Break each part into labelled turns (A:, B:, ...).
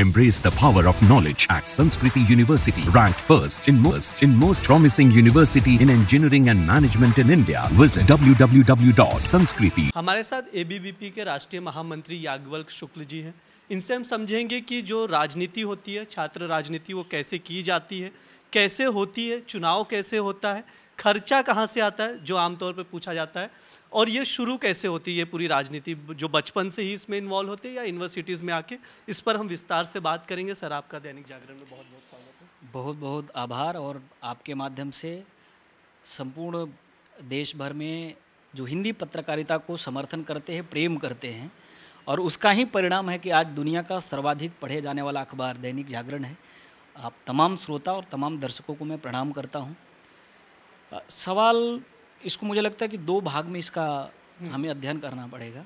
A: Embrace the power of knowledge at Sanskriti University, ranked first in most in most promising university in engineering and management in India. Visit www.sanskriti. हमारे साथ ABVP के राष्ट्रीय महामंत्री याग्वल्क शुक्ल जी हैं इनसे हम समझेंगे कि जो राजनीति होती है छात्र राजनीति वो कैसे की जाती है कैसे होती है चुनाव कैसे होता है खर्चा कहाँ से आता है जो आमतौर पर पूछा जाता है और ये शुरू कैसे होती है पूरी राजनीति जो बचपन से ही इसमें इन्वॉल्व होते हैं या यूनिवर्सिटीज़ में आके इस पर हम विस्तार से बात करेंगे सर आपका दैनिक जागरण में बहुत बहुत स्वागत
B: है बहुत बहुत आभार और आपके माध्यम से संपूर्ण देश भर में जो हिंदी पत्रकारिता को समर्थन करते हैं प्रेम करते हैं और उसका ही परिणाम है कि आज दुनिया का सर्वाधिक पढ़े जाने वाला अखबार दैनिक जागरण है आप तमाम श्रोता और तमाम दर्शकों को मैं प्रणाम करता हूँ सवाल इसको मुझे लगता है कि दो भाग में इसका हम्म। हमें अध्ययन करना पड़ेगा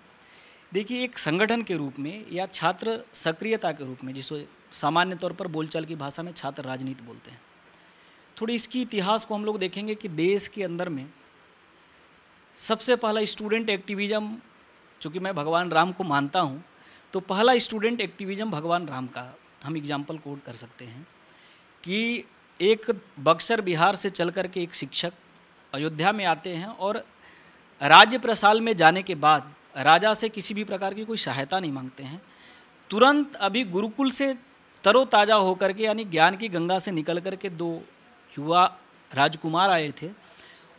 B: देखिए एक संगठन के रूप में या छात्र सक्रियता के रूप में जिसको सामान्य तौर पर बोलचाल की भाषा में छात्र राजनीति बोलते हैं थोड़ी इसकी इतिहास को हम लोग देखेंगे कि देश के अंदर में सबसे पहला स्टूडेंट एक्टिविज़म चूँकि मैं भगवान राम को मानता हूँ तो पहला स्टूडेंट एक्टिविज़म भगवान राम का हम एग्जाम्पल कोड कर सकते हैं कि एक बक्सर बिहार से चल कर के एक शिक्षक अयोध्या में आते हैं और राज्य प्रसाल में जाने के बाद राजा से किसी भी प्रकार की कोई सहायता नहीं मांगते हैं तुरंत अभी गुरुकुल से तरोताज़ा होकर के यानी ज्ञान की गंगा से निकल कर के दो युवा राजकुमार आए थे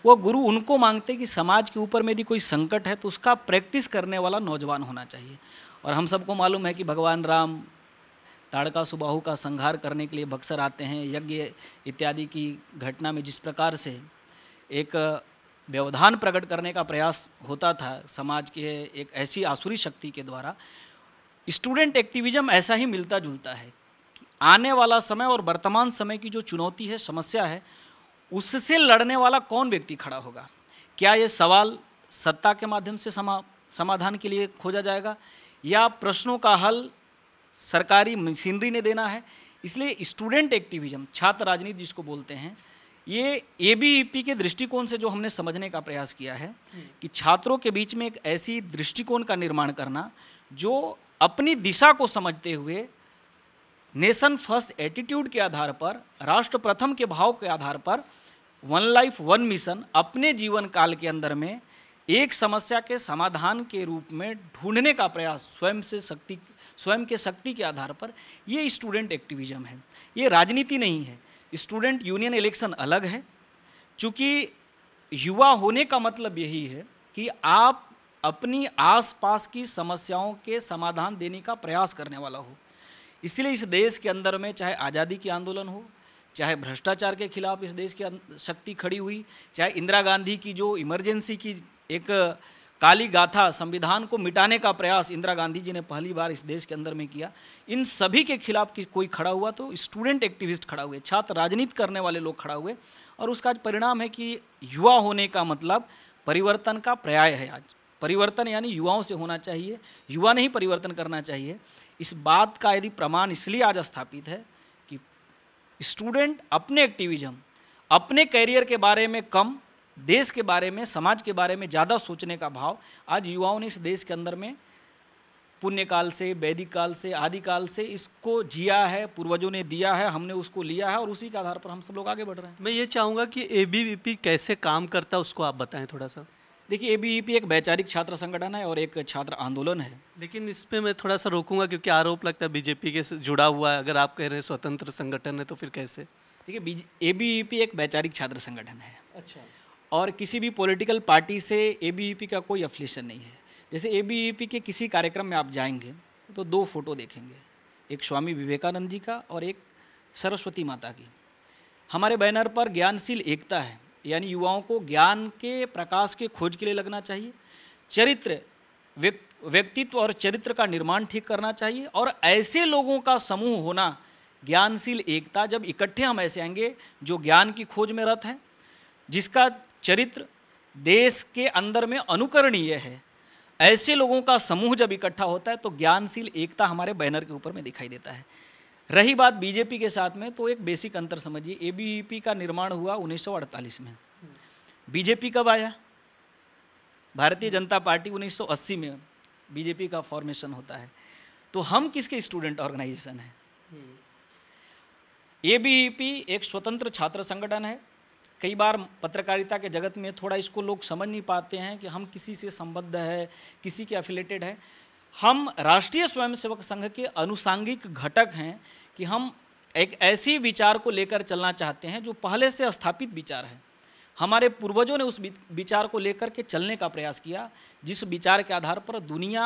B: वो गुरु उनको मांगते कि समाज के ऊपर में यदि कोई संकट है तो उसका प्रैक्टिस करने वाला नौजवान होना चाहिए और हम सबको मालूम है कि भगवान राम ताड़का सुबाहू का संहार करने के लिए बक्सर आते हैं यज्ञ इत्यादि की घटना में जिस प्रकार से एक व्यवधान प्रकट करने का प्रयास होता था समाज के एक ऐसी आसुरी शक्ति के द्वारा स्टूडेंट एक्टिविज्म ऐसा ही मिलता जुलता है कि आने वाला समय और वर्तमान समय की जो चुनौती है समस्या है उससे लड़ने वाला कौन व्यक्ति खड़ा होगा क्या ये सवाल सत्ता के माध्यम से समा समाधान के लिए खोजा जाएगा या प्रश्नों का हल सरकारी मशीनरी ने देना है इसलिए स्टूडेंट एक्टिविज्म छात्र राजनीति जिसको बोलते हैं ये ए बी e के दृष्टिकोण से जो हमने समझने का प्रयास किया है कि छात्रों के बीच में एक ऐसी दृष्टिकोण का निर्माण करना जो अपनी दिशा को समझते हुए नेशन फर्स्ट एटीट्यूड के आधार पर राष्ट्र प्रथम के भाव के आधार पर वन लाइफ वन मिशन अपने जीवन काल के अंदर में एक समस्या के समाधान के रूप में ढूंढने का प्रयास स्वयं से शक्ति स्वयं के शक्ति के आधार पर ये स्टूडेंट एक्टिविज्म है ये राजनीति नहीं है स्टूडेंट यूनियन इलेक्शन अलग है चूँकि युवा होने का मतलब यही है कि आप अपनी आसपास की समस्याओं के समाधान देने का प्रयास करने वाला हो इसलिए इस देश के अंदर में चाहे आज़ादी की आंदोलन हो चाहे भ्रष्टाचार के खिलाफ इस देश की अं-, शक्ति खड़ी हुई चाहे इंदिरा गांधी की जो इमरजेंसी की एक काली गाथा संविधान को मिटाने का प्रयास इंदिरा गांधी जी ने पहली बार इस देश के अंदर में किया इन सभी के खिलाफ कि कोई खड़ा हुआ तो स्टूडेंट एक्टिविस्ट खड़ा हुए छात्र राजनीति करने वाले लोग खड़ा हुए और उसका परिणाम है कि युवा होने का मतलब परिवर्तन का पर्याय है आज परिवर्तन यानी युवाओं से होना चाहिए युवा नहीं परिवर्तन करना चाहिए इस बात का यदि प्रमाण इसलिए आज स्थापित है कि स्टूडेंट अपने एक्टिविज्म अपने कैरियर के बारे में कम देश के बारे में समाज के बारे में ज़्यादा सोचने का भाव आज युवाओं ने इस देश के अंदर में पुण्य काल से वैदिक काल से आदि काल से इसको जिया है पूर्वजों ने दिया है हमने उसको लिया है और उसी के आधार पर हम सब लोग आगे बढ़ रहे हैं मैं ये चाहूँगा
A: कि ए कैसे काम करता है उसको आप बताएं थोड़ा सा देखिए ए एक वैचारिक छात्र संगठन
B: है और एक छात्र आंदोलन है
A: लेकिन इस पर मैं थोड़ा सा रोकूंगा क्योंकि आरोप लगता है बीजेपी के जुड़ा
B: हुआ है अगर आप कह रहे हैं स्वतंत्र संगठन है तो फिर कैसे देखिए ए एक वैचारिक छात्र संगठन है अच्छा और किसी भी पॉलिटिकल पार्टी से ए का कोई अफ्लिशन नहीं है जैसे ए के किसी कार्यक्रम में आप जाएंगे तो दो फोटो देखेंगे एक स्वामी विवेकानंद जी का और एक सरस्वती माता की हमारे बैनर पर ज्ञानशील एकता है यानी युवाओं को ज्ञान के प्रकाश के खोज के लिए लगना चाहिए चरित्र व्यक्तित्व और चरित्र का निर्माण ठीक करना चाहिए और ऐसे लोगों का समूह होना ज्ञानशील एकता जब इकट्ठे हम ऐसे आएंगे जो ज्ञान की खोज में रत हैं जिसका चरित्र देश के अंदर में अनुकरणीय है ऐसे लोगों का समूह जब इकट्ठा होता है तो ज्ञानशील एकता हमारे बैनर के ऊपर में दिखाई देता है रही बात बीजेपी के साथ में तो एक बेसिक अंतर समझिए ए का निर्माण हुआ 1948 में बीजेपी कब आया भारतीय जनता पार्टी 1980 में बीजेपी का फॉर्मेशन होता है तो हम किसके स्टूडेंट ऑर्गेनाइजेशन है ए एक स्वतंत्र छात्र संगठन है कई बार पत्रकारिता के जगत में थोड़ा इसको लोग समझ नहीं पाते हैं कि हम किसी से संबद्ध है किसी के अफिलेटेड है हम राष्ट्रीय स्वयंसेवक संघ के अनुसांगिक घटक हैं कि हम एक ऐसी विचार को लेकर चलना चाहते हैं जो पहले से स्थापित विचार है हमारे पूर्वजों ने उस विचार को लेकर के चलने का प्रयास किया जिस विचार के आधार पर दुनिया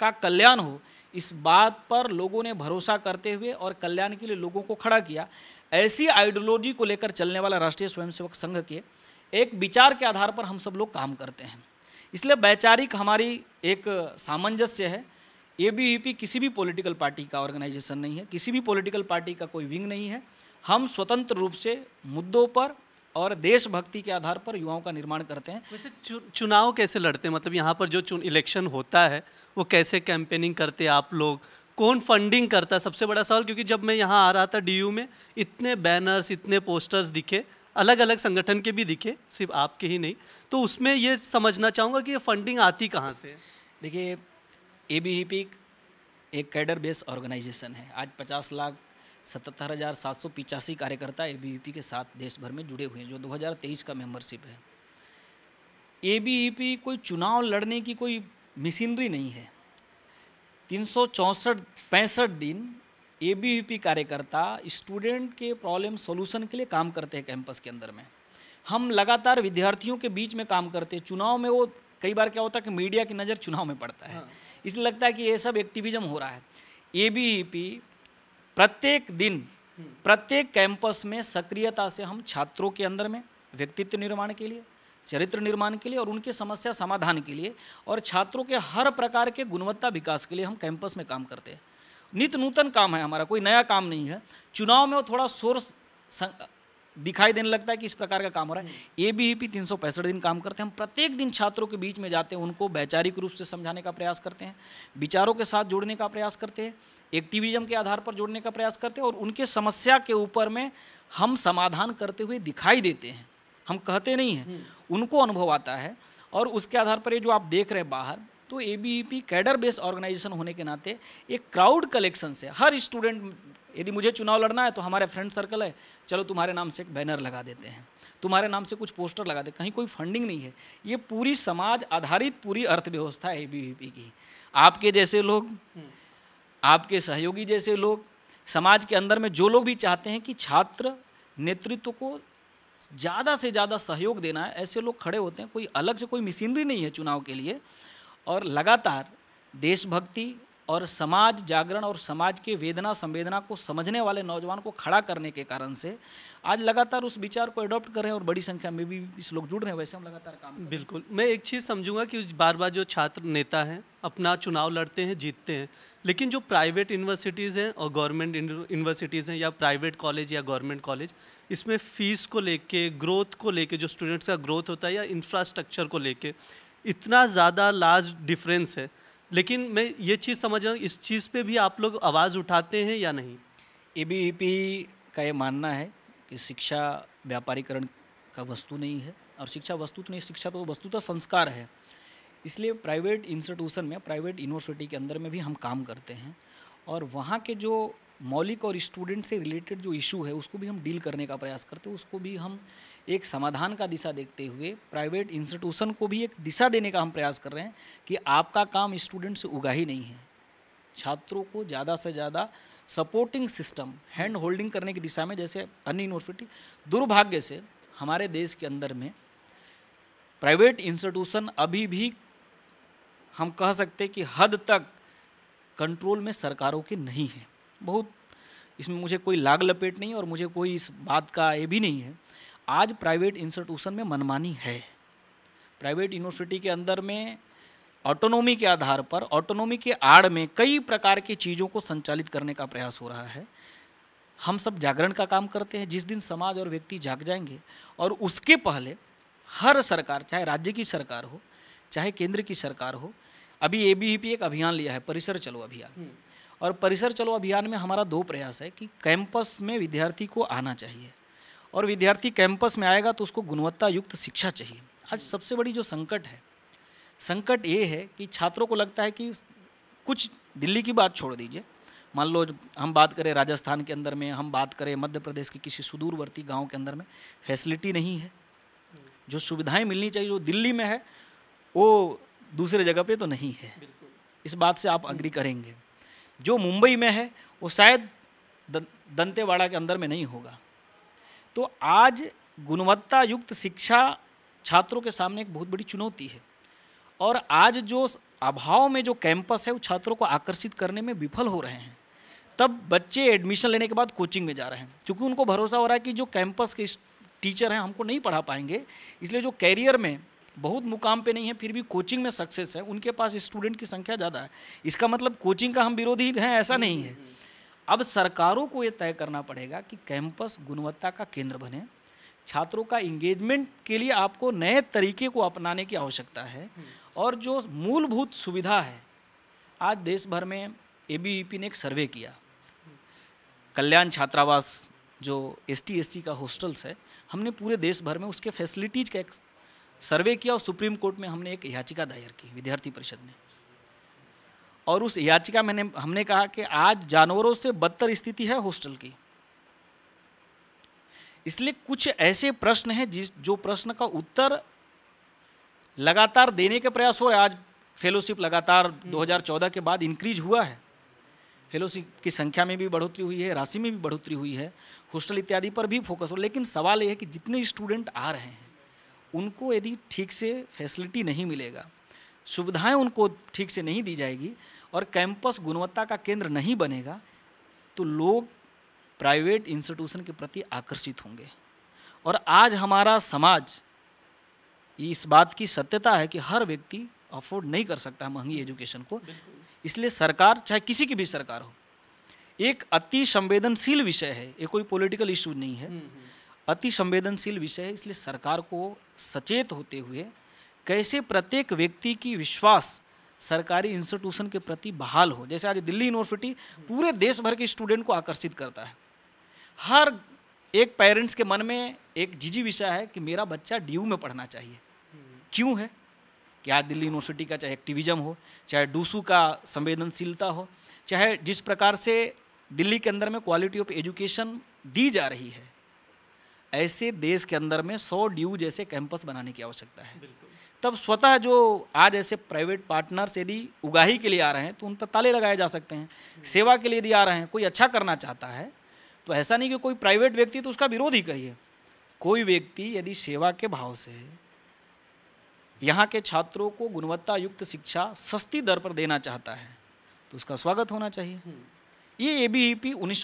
B: का कल्याण हो इस बात पर लोगों ने भरोसा करते हुए और कल्याण के लिए लोगों को खड़ा किया ऐसी आइडियोलॉजी को लेकर चलने वाला राष्ट्रीय स्वयंसेवक संघ के एक विचार के आधार पर हम सब लोग काम करते हैं इसलिए वैचारिक हमारी एक सामंजस्य है ए किसी भी पॉलिटिकल पार्टी का ऑर्गेनाइजेशन नहीं है किसी भी पॉलिटिकल पार्टी का कोई विंग नहीं है हम स्वतंत्र रूप से मुद्दों पर और देशभक्ति के आधार पर युवाओं का निर्माण करते हैं वैसे चु, चुनाव कैसे लड़ते हैं मतलब यहाँ पर जो
A: इलेक्शन होता है वो कैसे कैंपेनिंग करते हैं आप लोग कौन फंडिंग करता है सबसे बड़ा सवाल क्योंकि जब मैं यहाँ आ रहा था डी में इतने बैनर्स इतने पोस्टर्स दिखे अलग अलग संगठन के भी दिखे सिर्फ आपके ही नहीं तो उसमें ये समझना चाहूँगा कि ये फंडिंग आती कहाँ
B: से देखिए ए बी ही पी एक कैडर बेस्ड ऑर्गेनाइजेशन है आज पचास लाख सतहत्तर हज़ार सात सौ पिचासी कार्यकर्ता ए बी पी के साथ देश भर में जुड़े हुए हैं जो 2023 का मेंबरशिप है ए बी पी कोई चुनाव लड़ने की कोई मशीनरी नहीं है तीन सौ चौंसठ पैंसठ दिन ए कार्यकर्ता स्टूडेंट के प्रॉब्लम सॉल्यूशन के लिए काम करते हैं कैंपस के अंदर में हम लगातार विद्यार्थियों के बीच में काम करते हैं चुनाव में वो कई बार क्या होता है कि मीडिया की नज़र चुनाव में पड़ता है हाँ। इसलिए लगता है कि ये सब एक्टिविज्म हो रहा है ए प्रत्येक दिन हम्म। प्रत्येक कैंपस में सक्रियता से हम छात्रों के अंदर में व्यक्तित्व निर्माण के लिए चरित्र निर्माण के लिए और उनकी समस्या समाधान के लिए और छात्रों के हर प्रकार के गुणवत्ता विकास के लिए हम कैंपस में काम करते हैं नित नूतन काम है हमारा कोई नया काम नहीं है चुनाव में वो थोड़ा शोर दिखाई देने लगता है कि इस प्रकार का काम हो रहा है ए बी पी तीन सौ पैंसठ दिन काम करते हैं हम प्रत्येक दिन छात्रों के बीच में जाते हैं उनको वैचारिक रूप से समझाने का प्रयास करते हैं विचारों के साथ जोड़ने का प्रयास करते हैं एक्टिविज्म के आधार पर जोड़ने का प्रयास करते हैं और उनके समस्या के ऊपर में हम समाधान करते हुए दिखाई देते हैं हम कहते नहीं हैं हम्म। उनको अनुभव आता है और उसके आधार पर ये जो आप देख रहे हैं बाहर तो A B P cadre based organisation होने के नाते एक क्राउड कलेक्शन से हर स्टूडेंट यदि मुझे चुनाव लड़ना है तो हमारे फ्रेंड सर्कल है चलो तुम्हारे नाम से एक बैनर लगा देते हैं तुम्हारे नाम से कुछ पोस्टर लगा दे कहीं कोई फंडिंग नहीं है ये पूरी समाज आधारित पूरी अर्थव्यवस्था है ए बी पी की आपके जैसे लोग हम्म। आपके सहयोगी जैसे लोग समाज के अंदर में जो लोग भी चाहते हैं कि छात्र नेतृत्व को ज़्यादा से ज़्यादा सहयोग देना है ऐसे लोग खड़े होते हैं कोई अलग से कोई मशीनरी नहीं है चुनाव के लिए और लगातार देशभक्ति और समाज जागरण और समाज के वेदना संवेदना को समझने वाले नौजवान को खड़ा करने के कारण से आज लगातार उस विचार को एडॉप्ट कर रहे हैं और बड़ी संख्या में भी इस लोग जुड़ रहे हैं वैसे हम लगातार काम बिल्कुल मैं एक चीज़ समझूंगा कि बार बार जो छात्र
A: नेता हैं अपना चुनाव लड़ते हैं जीतते हैं लेकिन जो प्राइवेट यूनिवर्सिटीज़ हैं और गवर्नमेंट यूनिवर्सिटीज़ हैं या प्राइवेट कॉलेज या गवर्नमेंट कॉलेज इसमें फ़ीस को लेके ग्रोथ को लेके जो स्टूडेंट्स का ग्रोथ होता है या इंफ्रास्ट्रक्चर को लेके इतना ज़्यादा लार्ज डिफरेंस है लेकिन मैं ये चीज़ समझ रहा हूँ इस चीज़ पे भी आप लोग आवाज़ उठाते हैं या
B: नहीं ए का ये मानना है कि शिक्षा व्यापारीकरण का वस्तु नहीं है और शिक्षा वस्तु तो नहीं शिक्षा तो तो संस्कार है इसलिए प्राइवेट इंस्टीट्यूशन में प्राइवेट यूनिवर्सिटी के अंदर में भी हम काम करते हैं और वहाँ के जो मौलिक और स्टूडेंट से रिलेटेड जो इशू है उसको भी हम डील करने का प्रयास करते हैं उसको भी हम एक समाधान का दिशा देखते हुए प्राइवेट इंस्टीट्यूशन को भी एक दिशा देने का हम प्रयास कर रहे हैं कि आपका काम स्टूडेंट से उगा ही नहीं है छात्रों को ज़्यादा से ज़्यादा सपोर्टिंग सिस्टम हैंड होल्डिंग करने की दिशा में जैसे अन्य यूनिवर्सिटी दुर्भाग्य से हमारे देश के अंदर में प्राइवेट इंस्टीट्यूशन अभी भी हम कह सकते हैं कि हद तक कंट्रोल में सरकारों के नहीं हैं बहुत इसमें मुझे कोई लाग लपेट नहीं और मुझे कोई इस बात का ये भी नहीं है आज प्राइवेट इंस्टीट्यूशन में मनमानी है प्राइवेट यूनिवर्सिटी के अंदर में ऑटोनॉमी के आधार पर ऑटोनॉमी के आड़ में कई प्रकार की चीज़ों को संचालित करने का प्रयास हो रहा है हम सब जागरण का काम करते हैं जिस दिन समाज और व्यक्ति जाग जाएंगे और उसके पहले हर सरकार चाहे राज्य की सरकार हो चाहे केंद्र की सरकार हो अभी ए एक अभियान लिया है परिसर चलो अभियान हम्म। और परिसर चलो अभियान में हमारा दो प्रयास है कि कैंपस में विद्यार्थी को आना चाहिए और विद्यार्थी कैंपस में आएगा तो उसको गुणवत्ता युक्त शिक्षा चाहिए आज सबसे बड़ी जो संकट है संकट ये है कि छात्रों को लगता है कि कुछ दिल्ली की बात छोड़ दीजिए मान लो हम बात करें राजस्थान के अंदर में हम बात करें मध्य प्रदेश के किसी सुदूरवर्ती गांव के अंदर में फैसिलिटी नहीं है जो सुविधाएं मिलनी चाहिए जो दिल्ली में है वो दूसरे जगह पे तो नहीं है इस बात से आप अग्री करेंगे जो मुंबई में है वो शायद दंतेवाड़ा के अंदर में नहीं होगा तो आज गुणवत्ता युक्त शिक्षा छात्रों के सामने एक बहुत बड़ी चुनौती है और आज जो अभाव में जो कैंपस है वो छात्रों को आकर्षित करने में विफल हो रहे हैं तब बच्चे एडमिशन लेने के बाद कोचिंग में जा रहे हैं क्योंकि उनको भरोसा हो रहा है कि जो कैंपस के टीचर हैं हमको नहीं पढ़ा पाएंगे इसलिए जो कैरियर में बहुत मुकाम पे नहीं है फिर भी कोचिंग में सक्सेस है उनके पास स्टूडेंट की संख्या ज़्यादा है इसका मतलब कोचिंग का हम विरोधी हैं ऐसा नहीं है अब सरकारों को ये तय करना पड़ेगा कि कैंपस गुणवत्ता का केंद्र बने छात्रों का इंगेजमेंट के लिए आपको नए तरीके को अपनाने की आवश्यकता है और जो मूलभूत सुविधा है आज देश भर में ए e ने एक सर्वे किया कल्याण छात्रावास जो एस टी का हॉस्टल्स है हमने पूरे देश भर में उसके फैसिलिटीज़ का सर्वे किया और सुप्रीम कोर्ट में हमने एक याचिका दायर की विद्यार्थी परिषद ने और उस याचिका में हमने कहा कि आज जानवरों से बदतर स्थिति है हॉस्टल की इसलिए कुछ ऐसे प्रश्न हैं जिस जो प्रश्न का उत्तर लगातार देने के प्रयास हो रहे आज फेलोशिप लगातार 2014 हम्म। के बाद इंक्रीज हुआ है फेलोशिप की संख्या में भी बढ़ोतरी हुई है राशि में भी बढ़ोतरी हुई है हॉस्टल इत्यादि पर भी फोकस हो लेकिन सवाल ये है कि जितने स्टूडेंट आ रहे हैं उनको यदि ठीक से फैसिलिटी नहीं मिलेगा सुविधाएं उनको ठीक से नहीं दी जाएगी और कैंपस गुणवत्ता का केंद्र नहीं बनेगा तो लोग प्राइवेट इंस्टीट्यूशन के प्रति आकर्षित होंगे और आज हमारा समाज इस बात की सत्यता है कि हर व्यक्ति अफोर्ड नहीं कर सकता महंगी एजुकेशन को इसलिए सरकार चाहे किसी की भी सरकार हो एक अति संवेदनशील विषय है ये कोई पॉलिटिकल इशू नहीं है हम्म, हम्म। अति संवेदनशील विषय है इसलिए सरकार को सचेत होते हुए कैसे प्रत्येक व्यक्ति की विश्वास सरकारी इंस्टीट्यूशन के प्रति बहाल हो जैसे आज दिल्ली यूनिवर्सिटी पूरे देश भर के स्टूडेंट को आकर्षित करता है हर एक पेरेंट्स के मन में एक जिजी विषय है कि मेरा बच्चा डी में पढ़ना चाहिए क्यों है कि आज दिल्ली यूनिवर्सिटी का चाहे एक्टिविज़म हो चाहे डूसू का संवेदनशीलता हो चाहे जिस प्रकार से दिल्ली के अंदर में क्वालिटी ऑफ एजुकेशन दी जा रही है ऐसे देश के अंदर में सौ ड्यू जैसे कैंपस बनाने की आवश्यकता है तब स्वतः जो आज ऐसे प्राइवेट पार्टनर्स यदि उगाही के लिए आ रहे हैं तो उन पर ताले लगाए जा सकते हैं हम्म। सेवा के लिए यदि आ रहे हैं कोई अच्छा करना चाहता है तो ऐसा नहीं कि कोई प्राइवेट व्यक्ति तो उसका विरोध ही करिए कोई व्यक्ति यदि सेवा के भाव से यहाँ के छात्रों को गुणवत्ता युक्त शिक्षा सस्ती दर पर देना चाहता है तो उसका स्वागत होना चाहिए हम्म। ये ए बी ई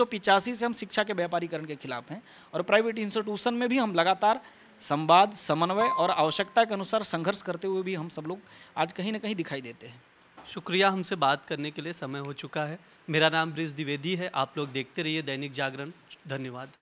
B: पी से हम शिक्षा के व्यापारीकरण के खिलाफ हैं और प्राइवेट इंस्टीट्यूशन में भी हम लगातार संवाद समन्वय और आवश्यकता के अनुसार संघर्ष करते हुए भी हम सब लोग आज कहीं ना कहीं दिखाई देते हैं
A: शुक्रिया हमसे बात करने के लिए समय हो चुका है मेरा नाम ब्रिज द्विवेदी है आप लोग देखते
B: रहिए दैनिक जागरण धन्यवाद